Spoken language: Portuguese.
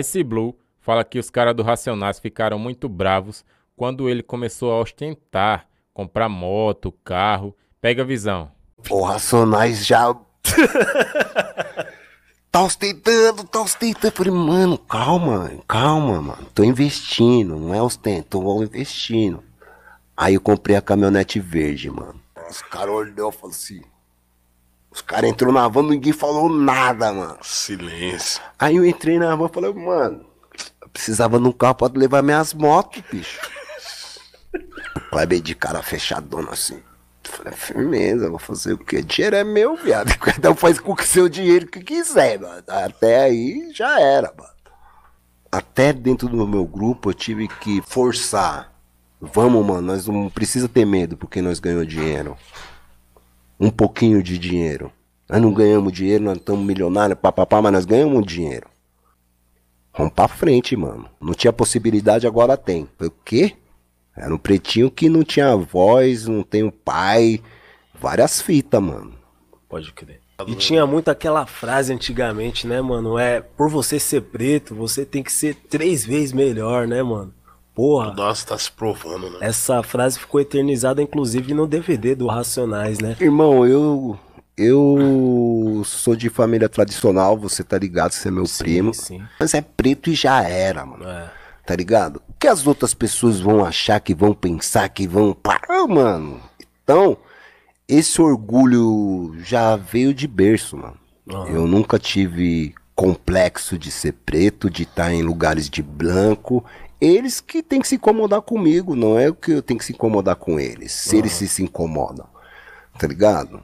Ice Blue fala que os caras do Racionais ficaram muito bravos quando ele começou a ostentar, comprar moto, carro. Pega a visão. O Racionais já. tá ostentando, tá ostentando. Eu falei, mano, calma, calma, mano. Tô investindo, não é ostento, tô investindo. Aí eu comprei a caminhonete verde, mano. Os caras olhou e falaram assim: cara entrou na van, ninguém falou nada, mano. Silêncio. Aí eu entrei na van e falei, mano, eu precisava de um carro pra levar minhas motos, bicho. Kleber de cara fechadona assim. Falei, firmeza, vou fazer o quê? O dinheiro é meu, viado. Cada um então faz com o seu dinheiro que quiser, mano. Até aí já era, mano. Até dentro do meu grupo eu tive que forçar. Vamos, mano, nós não precisa ter medo porque nós ganhamos dinheiro. Um pouquinho de dinheiro. Nós não ganhamos dinheiro, nós estamos milionários, papapá, mas nós ganhamos dinheiro. Vamos pra frente, mano. Não tinha possibilidade, agora tem. Foi o quê? Era um pretinho que não tinha voz, não tem um pai. Várias fitas, mano. Pode crer. E tinha muito aquela frase antigamente, né, mano? É, por você ser preto, você tem que ser três vezes melhor, né, mano? Porra. Nossa, tá se provando, né? Essa frase ficou eternizada, inclusive, no DVD do Racionais, né? Irmão, eu eu sou de família tradicional, você tá ligado, você é meu sim, primo. Sim. Mas é preto e já era, mano. É. Tá ligado? O que as outras pessoas vão achar, que vão pensar, que vão. Ah, mano. Então, esse orgulho já veio de berço, mano. Uhum. Eu nunca tive complexo de ser preto, de estar tá em lugares de branco. Eles que têm que se incomodar comigo, não é o que eu tenho que se incomodar com eles. Se uhum. eles se, se incomodam, tá ligado?